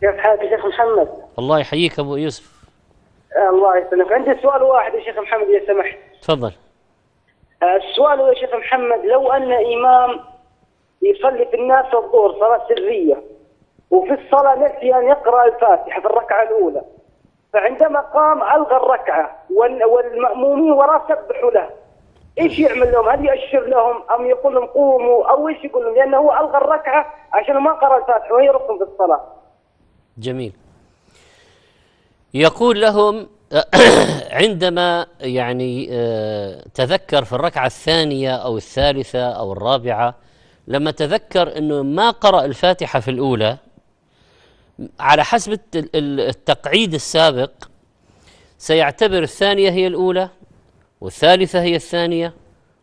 كيف حالك يا شيخ محمد؟ الله يحييك ابو يوسف آه، الله يسلمك عندي سؤال واحد يا شيخ محمد اذا سمحت تفضل آه، السؤال يا شيخ محمد لو ان امام يصلي في الناس الظهر صلاه سريه وفي الصلاه نسي ان يقرا الفاتحه في الركعه الاولى فعندما قام الغى الركعه والمامومين وراه سبحوا له ايش يعمل لهم؟ هل يأشر لهم ام يقول لهم قوموا او ايش يقول لهم؟ لانه هو الغى الركعه عشان ما قرا الفاتحه وهي ركن في الصلاه. جميل يقول لهم عندما يعني آه، تذكر في الركعة الثانية أو الثالثة أو الرابعة لما تذكر أنه ما قرأ الفاتحة في الأولى على حسب التقعيد السابق سيعتبر الثانية هي الأولى والثالثة هي الثانية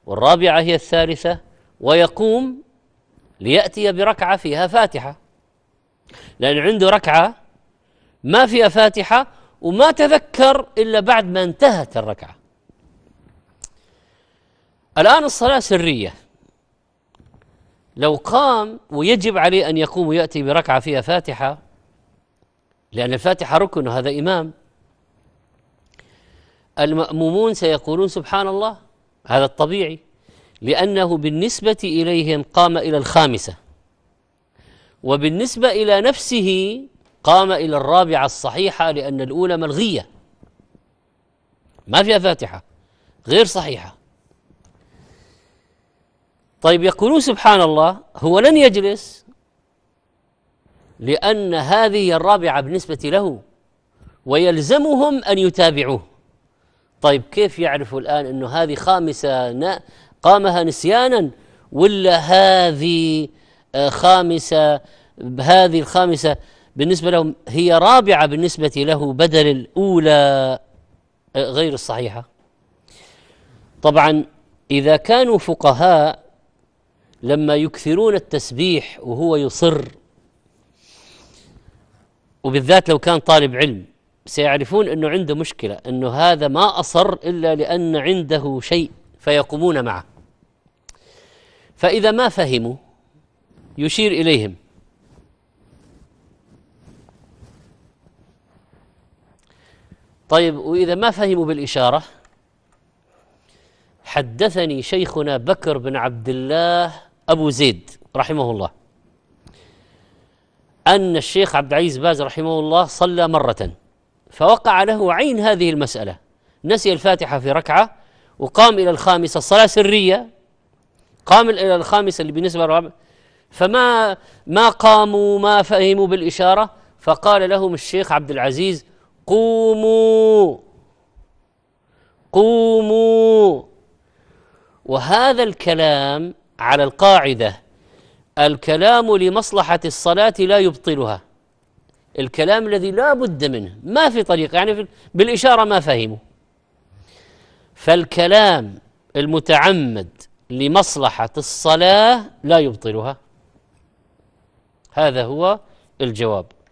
والرابعة هي الثالثة ويقوم ليأتي بركعة فيها فاتحة لأن عنده ركعة ما فيها فاتحة وما تذكر إلا بعد ما انتهت الركعة الآن الصلاة سرية لو قام ويجب عليه أن يقوم ويأتي بركعة فيها فاتحة لأن الفاتحة ركن وهذا إمام المأمومون سيقولون سبحان الله هذا الطبيعي لأنه بالنسبة إليهم قام إلى الخامسة وبالنسبة إلى نفسه قام إلى الرابعة الصحيحة لأن الأولى ملغية ما فيها فاتحة غير صحيحة طيب يقولون سبحان الله هو لن يجلس لأن هذه الرابعة بالنسبة له ويلزمهم أن يتابعوه طيب كيف يعرفوا الآن أنه هذه خامسة قامها نسيانا ولا هذه آه، خامسة هذه الخامسة بالنسبة لهم هي رابعة بالنسبة له بدل الأولى آه، غير الصحيحة طبعا إذا كانوا فقهاء لما يكثرون التسبيح وهو يصر وبالذات لو كان طالب علم سيعرفون أنه عنده مشكلة أنه هذا ما أصر إلا لأن عنده شيء فيقومون معه فإذا ما فهموا يشير إليهم طيب وإذا ما فهموا بالإشارة حدثني شيخنا بكر بن عبد الله أبو زيد رحمه الله أن الشيخ عبد العزيز باز رحمه الله صلى مرة فوقع له عين هذه المسألة نسي الفاتحة في ركعة وقام إلى الخامسة الصلاة سرية قام إلى الخامسة اللي بالنسبة فما ما قاموا ما فهموا بالإشارة فقال لهم الشيخ عبد العزيز قوموا قوموا وهذا الكلام على القاعدة الكلام لمصلحة الصلاة لا يبطلها الكلام الذي لا بد منه ما في طريقة يعني بالإشارة ما فهموا فالكلام المتعمد لمصلحة الصلاة لا يبطلها هذا هو الجواب